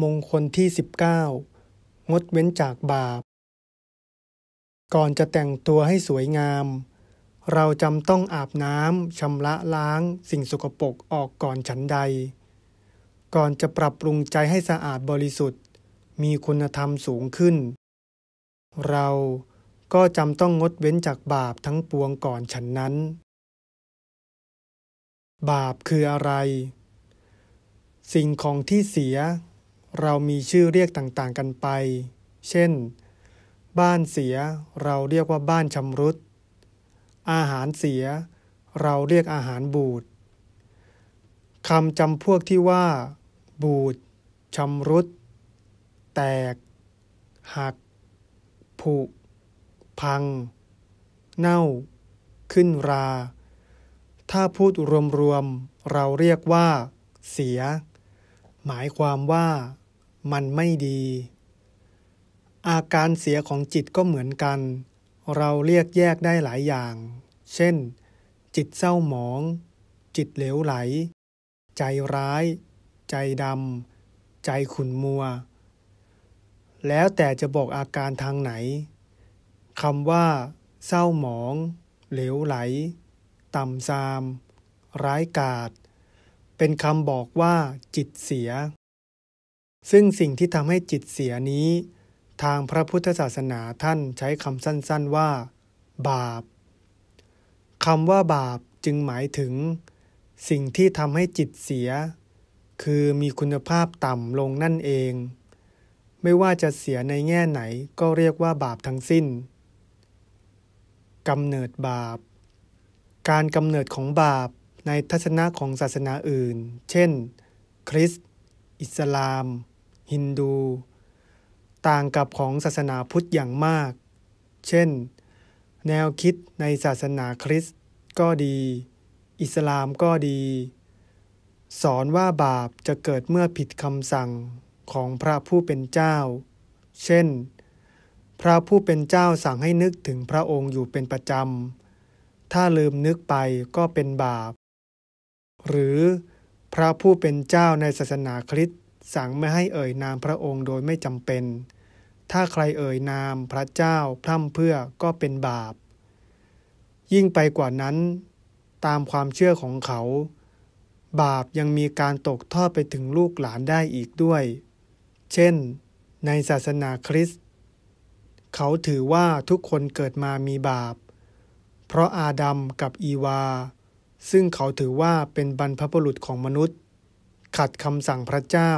มงคลที่ 19 งดเว้นจากบาป ก่อนจะแต่งตัวให้สวยงาม เราจำต้องอาบน้ำชำระล้างสิ่งสกปรกออกก่อนฉันใด ก่อนจะปรับปรุงใจให้สะอาดบริสุทธิ์ มีคุณธรรมสูงขึ้น เราก็จำต้องงดเว้นจากบาปทั้งปวงก่อนฉันนั้น บาปคืออะไร สิ่งของที่เสียเรามีชื่อเรียกต่างๆกันไป เช่น บ้านเสีย เราเรียกว่าบ้านชำรุด อาหารเสีย เราเรียกอาหารบูดคำจำพวกที่ว่า บูดชำรุด แตก หัก ผุ พัง เน่า ขึ้นรา ถ้าพูดรวมๆ เราเรียกว่า เสีย หมายความว่ามันไม่ดี อาการเสียของจิตก็เหมือนกัน เราเรียกแยกได้หลายอย่าง เช่น จิตเศร้าหมอง จิตเหลวไหล ใจร้าย ใจดำ ใจขุนมัว แล้วแต่จะบอกอาการทางไหน คำว่า เศร้าหมอง เหลวไหล ต่ำซาม ร้ายกาจ เป็นคำบอกว่า จิตเสียซึ่งสิ่งที่ทำให้จิตเสียนี้ทางพระพุทธศาสนาท่านใช้คำสั้นๆว่า บาปคำว่าบาปจึงหมายถึง สิ่งที่ทำให้จิตเสีย คือมีคุณภาพต่ำลงนั่นเอง ไม่ว่าจะเสียในแง่ไหนก็เรียกว่าบาปทั้งสิ้นกำเนิดบาป การกำเนิดของบาปในทัศนะของศาสนาอื่น เช่น คริสต์อิสลามฮินดูต่างกับของศาสนาพุทธอย่างมาก เช่น แนวคิดในศาสนาคริสต์ก็ดี อิสลามก็ดี สอนว่าบาปจะเกิดเมื่อผิดคำสั่งของพระผู้เป็นเจ้า เช่น พระผู้เป็นเจ้าสั่งให้นึกถึงพระองค์อยู่เป็นประจำถ้าลืมนึกไปก็เป็นบาป หรือพระผู้เป็นเจ้าในศาสนาคริสต์สั่งไม่ให้เอ่ยนามพระองค์โดยไม่จำเป็น ถ้าใครเอ่ยนามพระเจ้าพร่ำเพื่อ ก็เป็นบาป ยิ่งไปกว่านั้น ตามความเชื่อของเขา บาปยังมีการตกทอดไปถึงลูกหลานได้อีกด้วย เช่น ในศาสนาคริสต์ เขาถือว่าทุกคนเกิดมามีบาป เพราะอาดัมกับอีวา ซึ่งเขาถือว่าเป็นบรรพบุรุษของมนุษย์ขัดคำสั่งพระเจ้า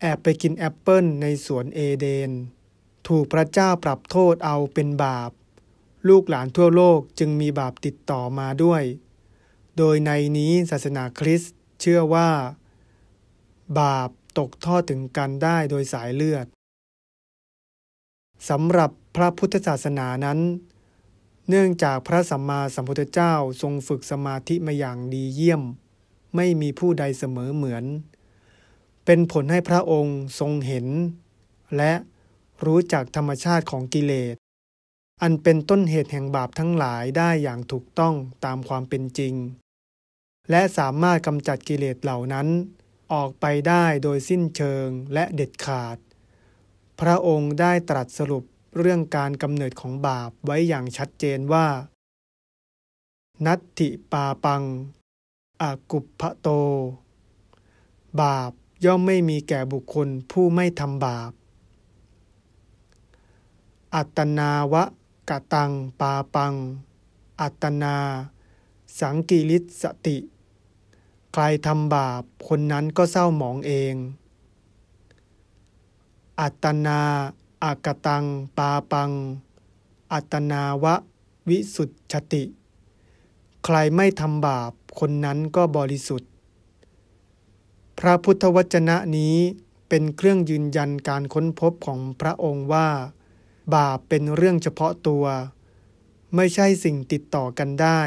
แอบไปกินแอปเปิลในสวนเอเดน ถูกพระเจ้าปรับโทษเอาเป็นบาป ลูกหลานทั่วโลกจึงมีบาปติดต่อมาด้วย โดยในนี้ศาสนาคริสต์เชื่อว่า บาปตกทอดถึงกันได้โดยสายเลือด สำหรับพระพุทธศาสนานั้น เนื่องจากพระสัมมาสัมพุทธเจ้าทรงฝึกสมาธิมาอย่างดีเยี่ยมไม่มีผู้ใดเสมอเหมือน เป็นผลให้พระองค์ทรงเห็น และรู้จักธรรมชาติของกิเลส อันเป็นต้นเหตุแห่งบาปทั้งหลายได้อย่างถูกต้องตามความเป็นจริง และสามารถกำจัดกิเลสเหล่านั้น ออกไปได้โดยสิ้นเชิงและเด็ดขาด พระองค์ได้ตรัสสรุปเรื่องการกำเนิดของบาปไว้อย่างชัดเจนว่า นัตติปาปังอกุพะโต บาปย่อมไม่มีแก่บุคคลผู้ไม่ทำบาป อัตนาวะกะตังปาปัง อัตนา สังกิริสติ ใครทำบาปคนนั้นก็เศร้าหมองเอง อัตนาอากตังปาปัง อัตนาวะ วิสุทธติ ใครไม่ทำบาปคนนั้นก็บริสุทธิ์ พระพุทธวจนะนี้เป็นเครื่องยืนยันการค้นพบของพระองค์ว่า บาปเป็นเรื่องเฉพาะตัว ไม่ใช่สิ่งติดต่อกันได้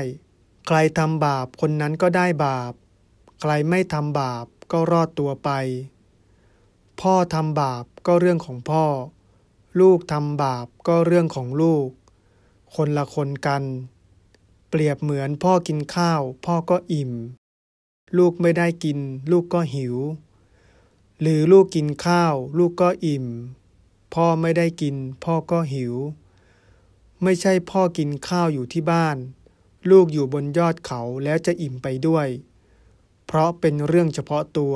ใครทำบาปคนนั้นก็ได้บาป ใครไม่ทำบาปก็รอดตัวไป พ่อทำบาปก็เรื่องของพ่อ ลูกทำบาปก็เรื่องของลูก คนละคนกันเปรียบเหมือนพ่อกินข้าว พ่อก็อิ่ม ลูกไม่ได้กินลูกก็หิว หรือลูกกินข้าวลูกก็อิ่ม พ่อไม่ได้กินพ่อก็หิว ไม่ใช่พ่อกินข้าวอยู่ที่บ้าน ลูกอยู่บนยอดเขาแล้วจะอิ่มไปด้วย เพราะเป็นเรื่องเฉพาะตัว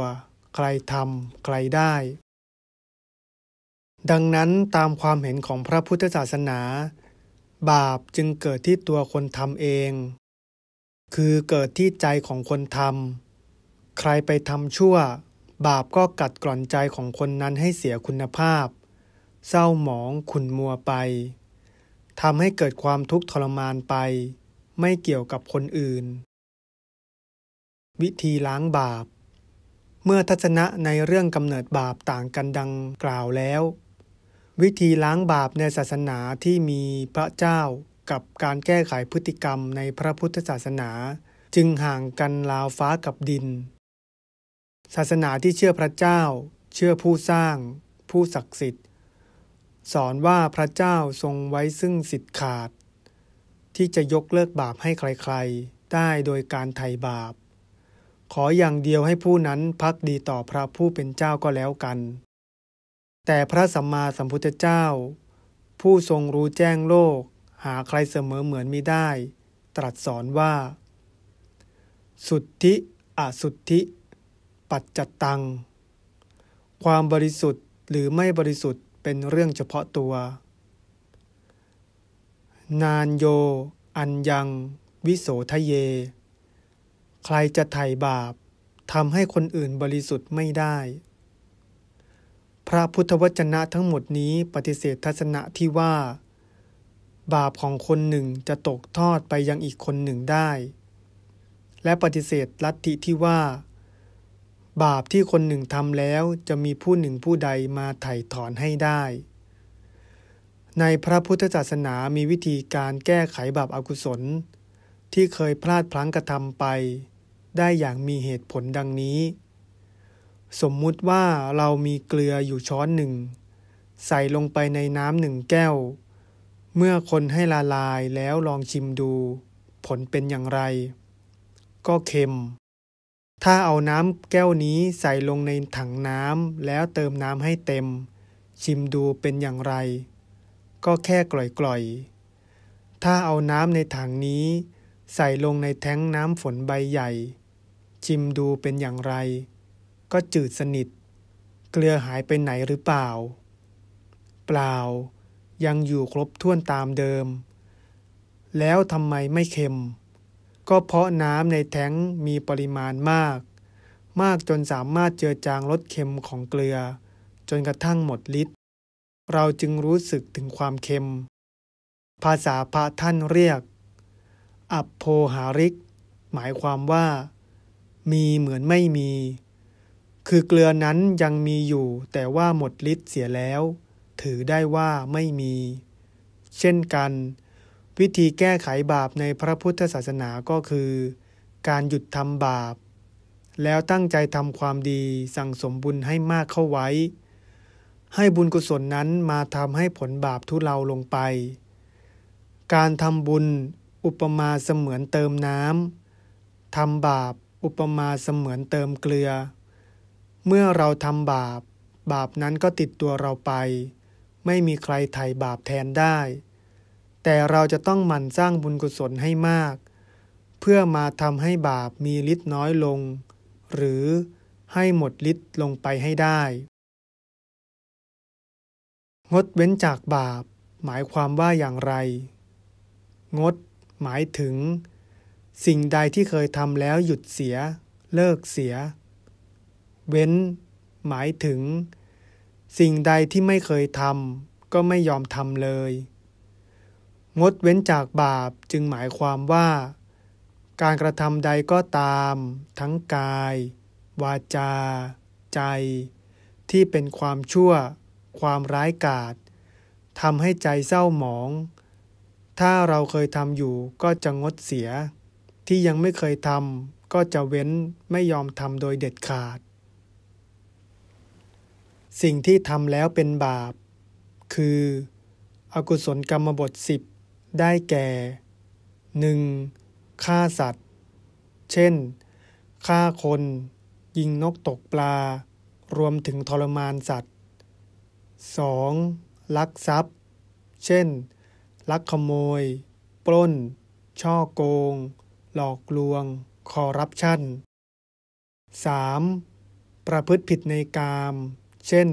ใครทำใครได้ ดังนั้นตามความเห็นของพระพุทธศาสนาบาปจึงเกิดที่ตัวคนทำเอง คือเกิดที่ใจของคนทำใครไปทำชั่ว บาปก็กัดกร่อนใจของคนนั้นให้เสียคุณภาพ เศร้าหมองขุ่นมัวไปทำให้เกิดความทุกข์ทรมานไป ไม่เกี่ยวกับคนอื่น วิธีล้างบาป เมื่อทัศนะในเรื่องกำเนิดบาปต่างกันดังกล่าวแล้ววิธีล้างบาปในศาสนาที่มีพระเจ้ากับการแก้ไขพฤติกรรมในพระพุทธศาสนาจึงห่างกันราวฟ้ากับดิน ศาสนาที่เชื่อพระเจ้าเชื่อผู้สร้างผู้ศักดิ์สิทธิ์สอนว่าพระเจ้าทรงไว้ซึ่งสิทธิ์ขาด ที่จะยกเลิกบาปให้ใครๆได้โดยการไถ่บาป ขออย่างเดียวให้ผู้นั้นพักดีต่อพระผู้เป็นเจ้าก็แล้วกันแต่พระสัมมาสัมพุทธเจ้า ผู้ทรงรู้แจ้งโลก หาใครเสมอเหมือนมิได้ ตรัสสอนว่า สุทธิ อสุทธิ ปัจจตัง ความบริสุทธิ์หรือไม่บริสุทธิ์เป็นเรื่องเฉพาะตัว นานโย อันยัง วิโสทะเย ใครจะไถ่บาปทำให้คนอื่นบริสุทธิ์ไม่ได้พระพุทธวจนะทั้งหมดนี้ปฏิเสธทัศนะที่ว่า บาปของคนหนึ่งจะตกทอดไปยังอีกคนหนึ่งได้ และปฏิเสธลัทธิที่ว่า บาปที่คนหนึ่งทำแล้วจะมีผู้หนึ่งผู้ใดมาไถ่ถอนให้ได้ ในพระพุทธศาสนามีวิธีการแก้ไขบาปอากุศล ที่เคยพลาดพลั้งกระทำไป ได้อย่างมีเหตุผลดังนี้สมมุติว่าเรามีเกลืออยู่ช้อนหนึ่ง ใส่ลงไปในน้ำหนึ่งแก้ว เมื่อคนให้ละลายแล้วลองชิมดู ผลเป็นอย่างไร ก็เค็ม ถ้าเอาน้ำแก้วนี้ใส่ลงในถังน้ำแล้วเติมน้ำให้เต็ม ชิมดูเป็นอย่างไร ก็แค่กล่อยๆ ถ้าเอาน้ำในถังนี้ ใส่ลงในแท้งน้ำฝนใบใหญ่ ชิมดูเป็นอย่างไรก็จืดสนิท เกลือหายไปไหนหรือเปล่า เปล่ายังอยู่ครบถ้วนตามเดิม แล้วทำไมไม่เค็ม ก็เพราะน้ำในแท้งมีปริมาณมาก มากจนสามารถเจือจางลดเค็มของเกลือ จนกระทั่งหมดฤทธิ์เราจึงรู้สึกถึงความเค็ม ภาษาพระท่านเรียก อัพโพหาริก หมายความว่ามีเหมือนไม่มีคือเกลือนั้นยังมีอยู่ แต่ว่าหมดฤทธิ์เสียแล้ว ถือได้ว่าไม่มี เช่นกัน วิธีแก้ไขบาปในพระพุทธศาสนาก็คือ การหยุดทำบาป แล้วตั้งใจทำความดีสั่งสมบุญให้มากเข้าไว้ ให้บุญกุศลนั้นมาทำให้ผลบาปทุเลาลงไป การทำบุญอุปมาเสมือนเติมน้ำทำบาปอุปมาเสมือนเติมเกลือเมื่อเราทำบาป บาปนั้นก็ติดตัวเราไป ไม่มีใครไถ่บาปแทนได้ แต่เราจะต้องหมั่นสร้างบุญกุศลให้มาก เพื่อมาทำให้บาปมีฤทธิ์น้อยลง หรือให้หมดฤทธิ์ลงไปให้ได้ งดเว้นจากบาปหมายความว่าอย่างไร งดหมายถึง สิ่งใดที่เคยทำแล้วหยุดเสียเลิกเสียเว้น หมายถึง สิ่งใดที่ไม่เคยทำก็ไม่ยอมทำเลย งดเว้นจากบาปจึงหมายความว่า การกระทำใดก็ตาม ทั้งกาย วาจา ใจ ที่เป็นความชั่ว ความร้ายกาจทำให้ใจเศร้าหมอง ถ้าเราเคยทำอยู่ก็จะงดเสีย ที่ยังไม่เคยทำก็จะเว้นไม่ยอมทำโดยเด็ดขาดสิ่งที่ทำแล้วเป็นบาป คือ อกุศลกรรมบทสิบ ได้แก่ 1. ฆ่าสัตว์ เช่น ฆ่าคน ยิงนกตกปลา รวมถึงทรมานสัตว์ 2. ลักทรัพย์ เช่น ลักขโมย ปล้น ช่อโกง หลอกลวง คอร์รัปชัน 3. ประพฤติผิดในกามเช่น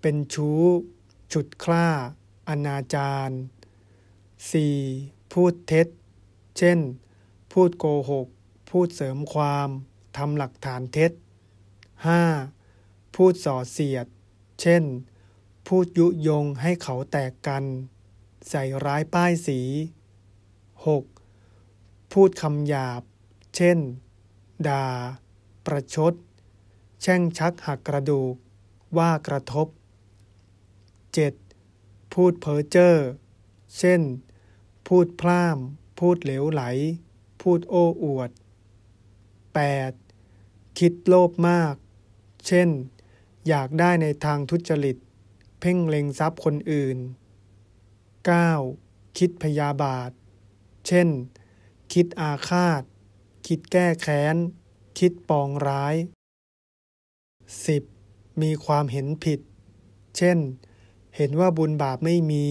เป็นชู้ฉุดคล้า อนาจารสี่พูดเท็จ เช่น พูดโกหก พูดเสริมความ ทำหลักฐานเท็จห้าพูดส่อเสียด เช่น พูดยุยงให้เขาแตกกัน ใส่ร้ายป้ายสี 6. พูดคำหยาบ เช่น ด่า ประชด แช่งชักหักกระดูกว่ากระทบ 7. พูดเพ้อเจ้อเช่น พูดพร่ำพูดเหลวไหล พูดโอ้อวด 8. คิดโลภมาก เช่น อยากได้ในทางทุจริต เพ่งเล็งทรัพย์คนอื่น 9. คิดพยาบาท เช่น คิดอาฆาต คิดแก้แค้นคิดปองร้าย 10. มีความเห็นผิด เช่น เห็นว่าบุญบาปไม่มี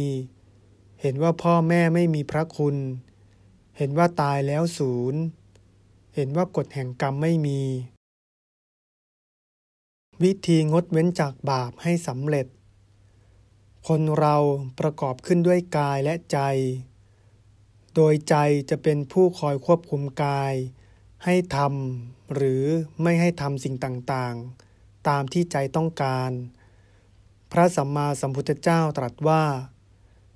เห็นว่าพ่อแม่ไม่มีพระคุณ เห็นว่าตายแล้วศูนย์เห็นว่ากฎแห่งกรรมไม่มี วิธีงดเว้นจากบาปให้สำเร็จ คนเราประกอบขึ้นด้วยกายและใจ โดยใจจะเป็นผู้คอยควบคุมกาย ให้ทำหรือไม่ให้ทำสิ่งต่าง ๆตามที่ใจต้องการ พระสัมมาสัมพุทธเจ้าตรัสว่า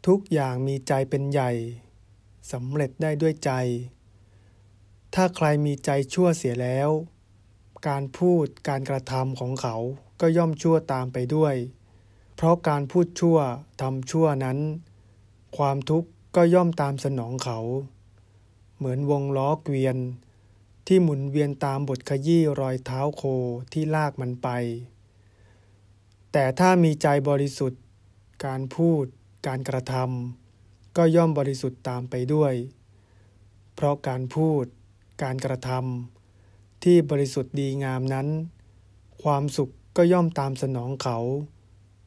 ทุกอย่างมีใจเป็นใหญ่สำเร็จได้ด้วยใจ ถ้าใครมีใจชั่วเสียแล้ว การพูดการกระทำของเขาก็ย่อมชั่วตามไปด้วย เพราะการพูดชั่วทำชั่วนั้น ความทุกข์ก็ย่อมตามสนองเขา เหมือนวงล้อเกวียนที่หมุนเวียนตามบทขยี้รอยเท้าโคที่ลากมันไป แต่ถ้ามีใจบริสุทธิ์ การพูด การกระทำก็ย่อมบริสุทธิ์ตามไปด้วย เพราะการพูดการกระทำที่บริสุทธิ์ดีงามนั้น ความสุขก็ย่อมตามสนองเขา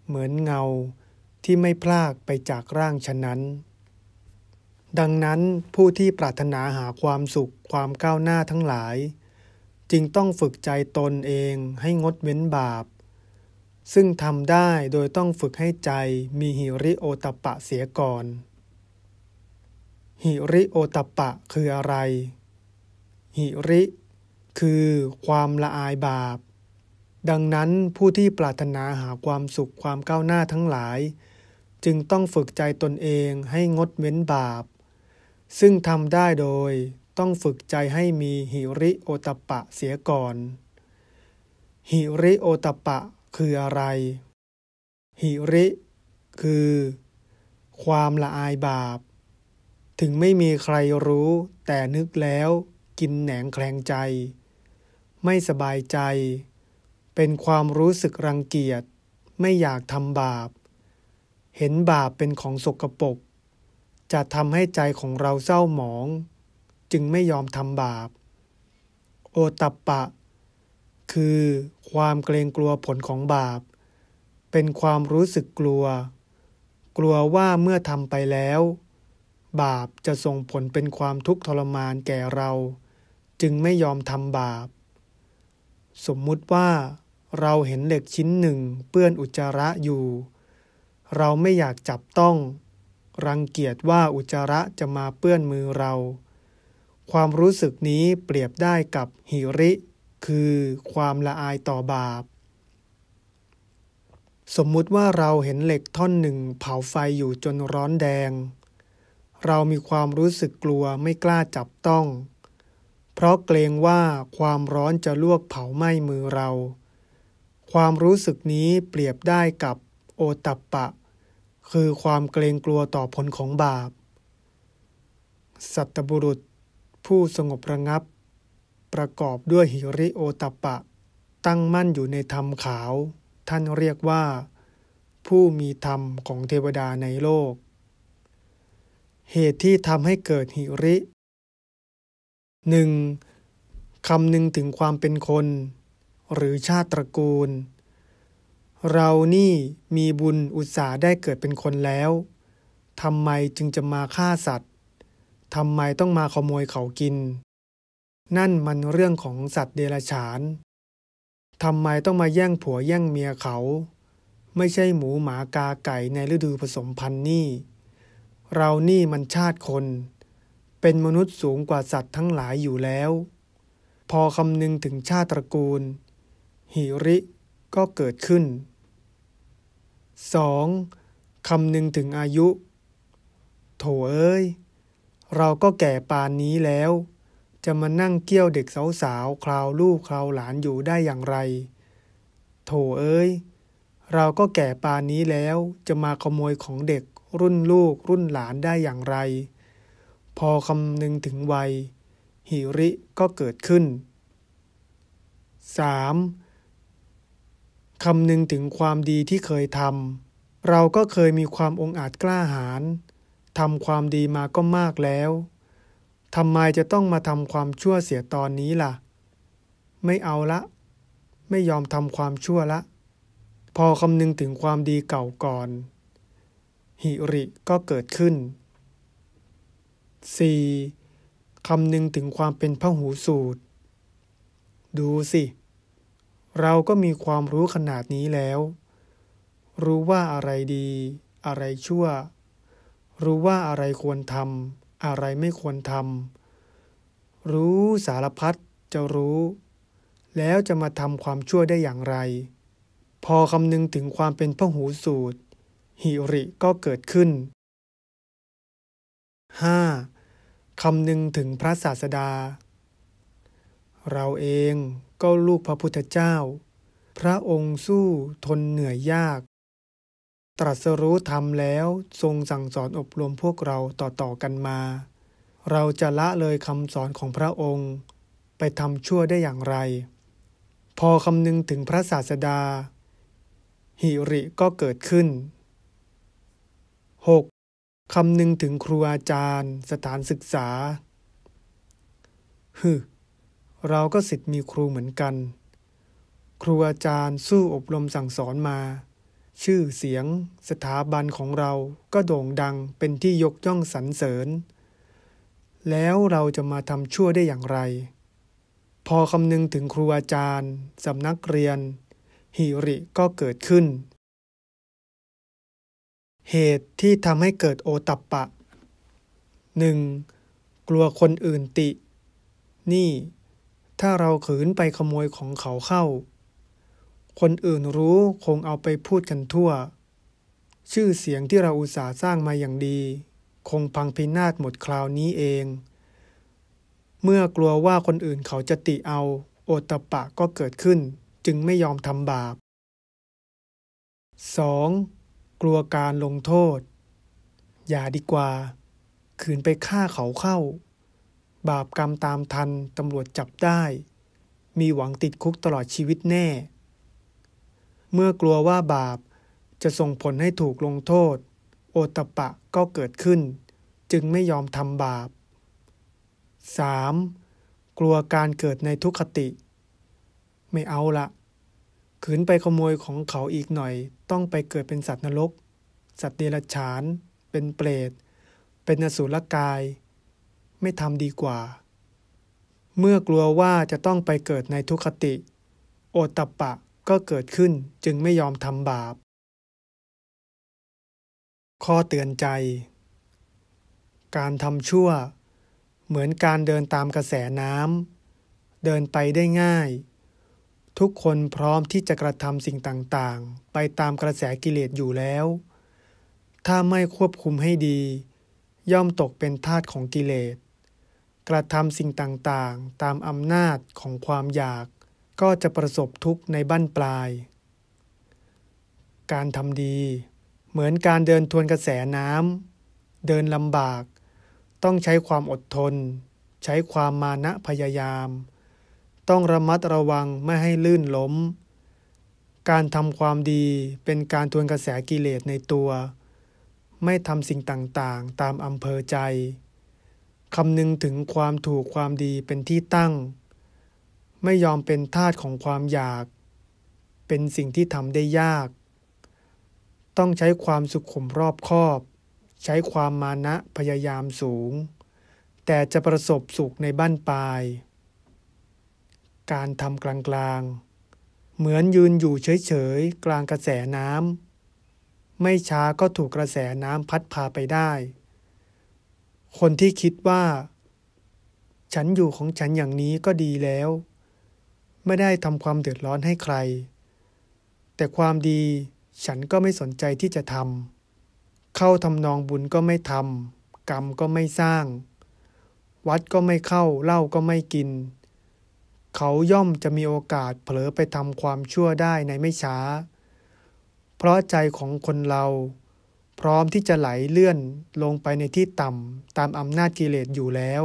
เหมือนเงาที่ไม่พลากไปจากร่างฉะนั้นดังนั้นผู้ที่ปรารถนาหาความสุขความก้าวหน้าทั้งหลาย จึงต้องฝึกใจตนเองให้งดเว้นบาป ซึ่งทำได้โดยต้องฝึกให้ใจมีหิริโอตปะเสียก่อน หิริโอตปะคืออะไร หิริ คือ ความละอายบาป ดังนั้นผู้ที่ปรารถนาหาความสุขความก้าวหน้าทั้งหลาย จึงต้องฝึกใจตนเองให้งดเว้นบาปซึ่งทำได้โดยต้องฝึกใจให้มีหิริโอตปะเสียก่อน หิริโอตปะคืออะไร หิริ คือ ความละอายบาป ถึงไม่มีใครรู้แต่นึกแล้วกินแหนงแคลงใจ ไม่สบายใจ เป็นความรู้สึกรังเกียจไม่อยากทำบาป เห็นบาปเป็นของสกปรกจะทำให้ใจของเราเศร้าหมอง จึงไม่ยอมทำบาป โอตัปปะ คือความเกรงกลัวผลของบาป เป็นความรู้สึกกลัว กลัวว่าเมื่อทำไปแล้ว บาปจะส่งผลเป็นความทุกข์ทรมานแก่เรา จึงไม่ยอมทำบาป สมมุติว่าเราเห็นเหล็กชิ้นหนึ่งเปื้อนอุจจาระอยู่ เราไม่อยากจับต้องรังเกียจว่าอุจจาระจะมาเปื้อนมือเรา ความรู้สึกนี้เปรียบได้กับหิริ คือความละอายต่อบาป สมมุติว่าเราเห็นเหล็กท่อนหนึ่งเผาไฟอยู่จนร้อนแดง เรามีความรู้สึกกลัวไม่กล้าจับต้อง เพราะเกรงว่าความร้อนจะลวกเผาไหม้มือเรา ความรู้สึกนี้เปรียบได้กับโอตัปปะคือความเกรงกลัวต่อผลของบาป สัตบุรุษ ผู้สงบระงับ ประกอบด้วยหิริโอตปะตั้งมั่นอยู่ในธรรมขาว ท่านเรียกว่า ผู้มีธรรมของเทวดาในโลก เหตุที่ทำให้เกิดหิริหนึ่งคำหนึ่งถึงความเป็นคน หรือชาติตระกูลเรานี่มีบุญอุตสาห์ได้เกิดเป็นคนแล้ว ทำไมจึงจะมาฆ่าสัตว์ ทำไมต้องมาขโมยเขากิน นั่นมันเรื่องของสัตว์เดรัจฉาน ทำไมต้องมาแย่งผัวแย่งเมียเขา ไม่ใช่หมูหมากาไก่ในฤดูผสมพันธุ์นี่ เรานี่มันชาติคน เป็นมนุษย์สูงกว่าสัตว์ทั้งหลายอยู่แล้ว พอคำนึงถึงชาติตระกูล หิริก็เกิดขึ้น 2. คำนึงถึงอายุ โถเอ้ย เราก็แก่ปานนี้แล้ว จะมานั่งเกี้ยวเด็กสาวๆคราวลูกคราวหลานอยู่ได้อย่างไร โถเอ้ย เราก็แก่ปานนี้แล้ว จะมาขโมยของเด็กรุ่นลูกรุ่นหลานได้อย่างไร พอคำนึงถึงวัย หิริ ก็เกิดขึ้น 3. คำนึงถึงความดีที่เคยทำเราก็เคยมีความองอาจกล้าหาญทำความดีมาก็มากแล้วทำไมจะต้องมาทำความชั่วเสียตอนนี้ล่ะ ไม่เอาละ ไม่ยอมทำความชั่วละ พอคำนึงถึงความดีเก่าก่อน หิริก็เกิดขึ้น 4. คำนึงถึงความเป็นพหูสูตร ดูสิเราก็มีความรู้ขนาดนี้แล้ว รู้ว่าอะไรดี อะไรชั่ว รู้ว่าอะไรควรทำอะไรไม่ควรทำรู้สารพัดจะรู้ แล้วจะมาทำความชั่วได้อย่างไร พอคำนึงถึงความเป็นพหูสูตรหิริก็เกิดขึ้น 5. คำนึงถึงพระศาสดา เราเองก็ลูกพระพุทธเจ้า พระองค์สู้ทนเหนื่อยยาก ตรัสรู้ธรรมแล้วทรงสั่งสอนอบรมพวกเราต่อๆกันมา เราจะละเลยคำสอนของพระองค์ ไปทำชั่วได้อย่างไร พอคำนึงถึงพระศาสดา หิริก็เกิดขึ้น 6. คำนึงถึงครูอาจารย์สถานศึกษาฮึเราก็สิทธิ์มีครูเหมือนกัน ครูอาจารย์สู้อบรมสั่งสอนมา ชื่อเสียงสถาบันของเราก็โด่งดังเป็นที่ยกย่องสรรเสริญ แล้วเราจะมาทำชั่วได้อย่างไร พอคำนึงถึงครูอาจารย์สำนักเรียน หิริก็เกิดขึ้น เหตุที่ทำให้เกิดโอตับปะ 1. กลัวคนอื่นติ นี่ถ้าเราขืนไปขโมยของเขาเข้า คนอื่นรู้คงเอาไปพูดกันทั่ว ชื่อเสียงที่เราอุตส่าห์สร้างมาอย่างดี คงพังพินาศหมดคราวนี้เอง เมื่อกลัวว่าคนอื่นเขาจะติเอา โอตปะก็เกิดขึ้นจึงไม่ยอมทำบาป 2. กลัวการลงโทษ อย่าดีกว่า ขืนไปฆ่าเขาเข้าบาปกรรมตามทันตำรวจจับได้ มีหวังติดคุกตลอดชีวิตแน่ เมื่อกลัวว่าบาปจะส่งผลให้ถูกลงโทษ โอตปะก็เกิดขึ้น จึงไม่ยอมทำบาป 3. กลัวการเกิดในทุกขติ ไม่เอาละขืนไปขโมยของเขาอีกหน่อย ต้องไปเกิดเป็นสัตว์นรก สัตว์เดรัจฉาน เป็นเปรต เป็นอสุรกายไม่ทำดีกว่า เมื่อกลัวว่าจะต้องไปเกิดในทุคติ โอตัปปะก็เกิดขึ้นจึงไม่ยอมทำบาป ข้อเตือนใจ การทำชั่ว เหมือนการเดินตามกระแสน้ำ เดินไปได้ง่าย ทุกคนพร้อมที่จะกระทำสิ่งต่างๆ ไปตามกระแสกิเลสอยู่แล้ว ถ้าไม่ควบคุมให้ดี ย่อมตกเป็นทาสของกิเลสกระทำสิ่งต่างๆ ตามอำนาจของความอยากก็จะประสบทุกข์ในบั้นปลาย การทำดีเหมือนการเดินทวนกระแสน้ำเดินลำบาก ต้องใช้ความอดทน ใช้ความมานะพยายาม ต้องระมัดระวังไม่ให้ลื่นล้ม การทำความดีเป็นการทวนกระแสกิเลสในตัว ไม่ทำสิ่งต่างๆ ตามอำเภอใจคำนึงถึงความถูกความดีเป็นที่ตั้ง ไม่ยอมเป็นทาสของความอยาก เป็นสิ่งที่ทำได้ยาก ต้องใช้ความสุขุมรอบคอบ ใช้ความมานะพยายามสูง แต่จะประสบสุขในบ้านปลาย การทำกลางๆ เหมือนยืนอยู่เฉยๆกลางกระแสน้ำไม่ช้าก็ถูกกระแสน้ำพัดพาไปได้คนที่คิดว่าฉันอยู่ของฉันอย่างนี้ก็ดีแล้ว ไม่ได้ทำความเดือดร้อนให้ใคร แต่ความดีฉันก็ไม่สนใจที่จะทำ เข้าทำนองบุญก็ไม่ทำกรรมก็ไม่สร้าง วัดก็ไม่เข้าเหล้าก็ไม่กิน เขาย่อมจะมีโอกาสเผลอไปทำความชั่วได้ในไม่ช้า เพราะใจของคนเราพร้อมที่จะไหลเลื่อนลงไปในที่ต่ำตามอำนาจกิเลสอยู่แล้ว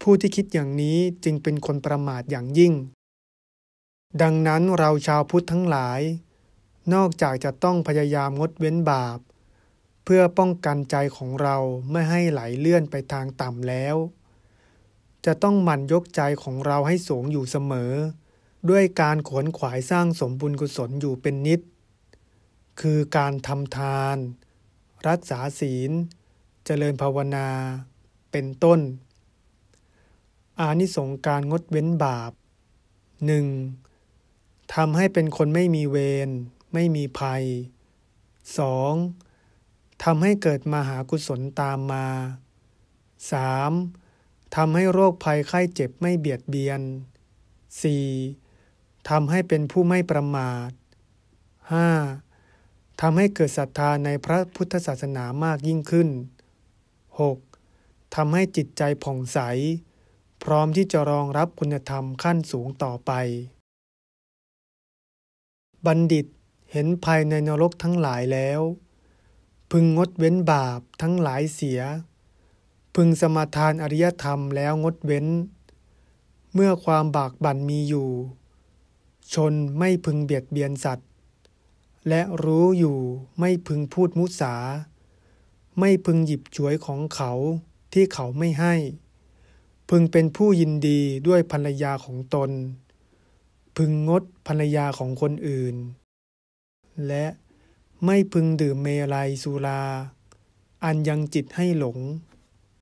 ผู้ที่คิดอย่างนี้จึงเป็นคนประมาทอย่างยิ่ง ดังนั้นเราชาวพุทธทั้งหลาย นอกจากจะต้องพยายามงดเว้นบาป เพื่อป้องกันใจของเราไม่ให้ไหลเลื่อนไปทางต่ำแล้ว จะต้องหมั่นยกใจของเราให้สูงอยู่เสมอ ด้วยการขวนขวายสร้างสมบุญกุศลอยู่เป็นนิดคือการทำทาน รักษาศีล เจริญภาวนา เป็นต้น อานิสงการงดเว้นบาป 1. ทำให้เป็นคนไม่มีเวรไม่มีภัย 2. ทำให้เกิดมหากุศลตามมา 3. ทำให้โรคภัยไข้เจ็บไม่เบียดเบียน 4. ทำให้เป็นผู้ไม่ประมาท 5. ทำให้เกิดศรัทธาในพระพุทธศาสนามากยิ่งขึ้น 6. ทำให้จิตใจผ่องใส พร้อมที่จะรองรับคุณธรรมขั้นสูงต่อไป บัณฑิตเห็นภัยในนรกทั้งหลายแล้ว พึงงดเว้นบาปทั้งหลายเสีย พึงสมาทานอริยธรรมแล้วงดเว้น เมื่อความบากบั่นมีอยู่ ชนไม่พึงเบียดเบียนสัตวและรู้อยู่ไม่พึงพูดมุสา ไม่พึงหยิบฉวยของเขาที่เขาไม่ให้ พึงเป็นผู้ยินดีด้วยภรรยาของตน พึงงดภรรยาของคนอื่น และไม่พึงดื่มเมลัยสุรา อันยังจิตให้หลง